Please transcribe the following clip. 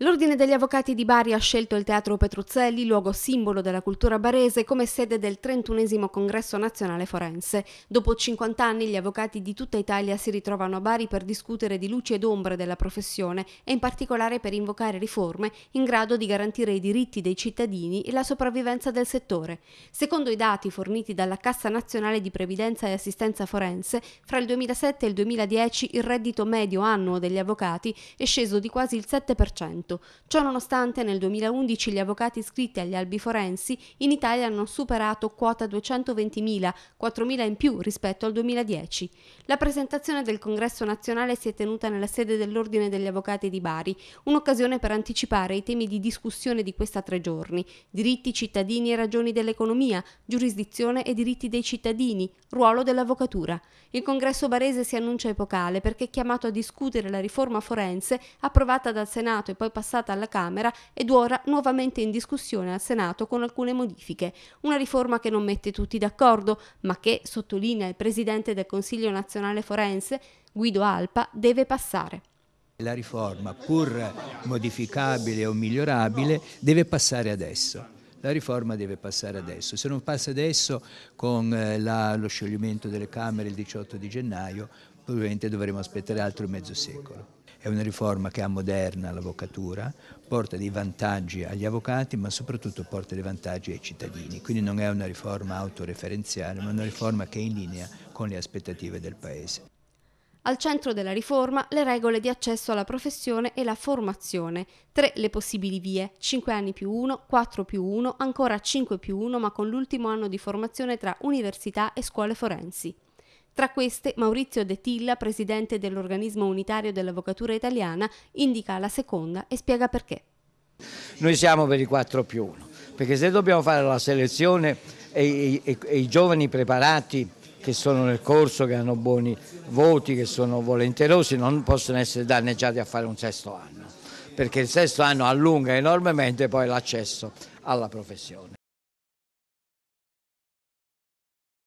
L'Ordine degli Avvocati di Bari ha scelto il Teatro Petruzzelli, luogo simbolo della cultura barese, come sede del 31 Congresso Nazionale Forense. Dopo 50 anni gli avvocati di tutta Italia si ritrovano a Bari per discutere di luci ed ombre della professione e in particolare per invocare riforme in grado di garantire i diritti dei cittadini e la sopravvivenza del settore. Secondo i dati forniti dalla Cassa Nazionale di Previdenza e Assistenza Forense, fra il 2007 e il 2010 il reddito medio annuo degli avvocati è sceso di quasi il 7%. 100. Ciò nonostante nel 2011 gli avvocati iscritti agli albi forensi in Italia hanno superato quota 220.000, 4.000 in più rispetto al 2010. La presentazione del congresso nazionale si è tenuta nella sede dell'Ordine degli Avvocati di Bari, un'occasione per anticipare i temi di discussione di questa tre giorni, diritti cittadini e ragioni dell'economia, giurisdizione e diritti dei cittadini, ruolo dell'avvocatura. Il congresso barese si annuncia epocale perché è chiamato a discutere la riforma forense approvata dal Senato e poi passata alla Camera ed ora nuovamente in discussione al Senato con alcune modifiche. Una riforma che non mette tutti d'accordo, ma che, sottolinea il Presidente del Consiglio nazionale forense, Guido Alpa, deve passare. La riforma, pur modificabile o migliorabile, deve passare adesso. La riforma deve passare adesso. Se non passa adesso, con eh, la, lo scioglimento delle Camere il 18 di gennaio, probabilmente dovremo aspettare altro mezzo secolo. È una riforma che ammoderna l'avvocatura, porta dei vantaggi agli avvocati, ma soprattutto porta dei vantaggi ai cittadini. Quindi non è una riforma autoreferenziale, ma una riforma che è in linea con le aspettative del Paese. Al centro della riforma le regole di accesso alla professione e la formazione. Tre le possibili vie, 5 anni più 1, 4 più 1, ancora 5 più 1 ma con l'ultimo anno di formazione tra università e scuole forensi. Tra queste, Maurizio De Tilla, presidente dell'organismo unitario dell'avvocatura italiana, indica la seconda e spiega perché. Noi siamo per i 4 più 1, perché se dobbiamo fare la selezione e, e, e i giovani preparati che sono nel corso, che hanno buoni voti, che sono volenterosi, non possono essere danneggiati a fare un sesto anno, perché il sesto anno allunga enormemente poi l'accesso alla professione.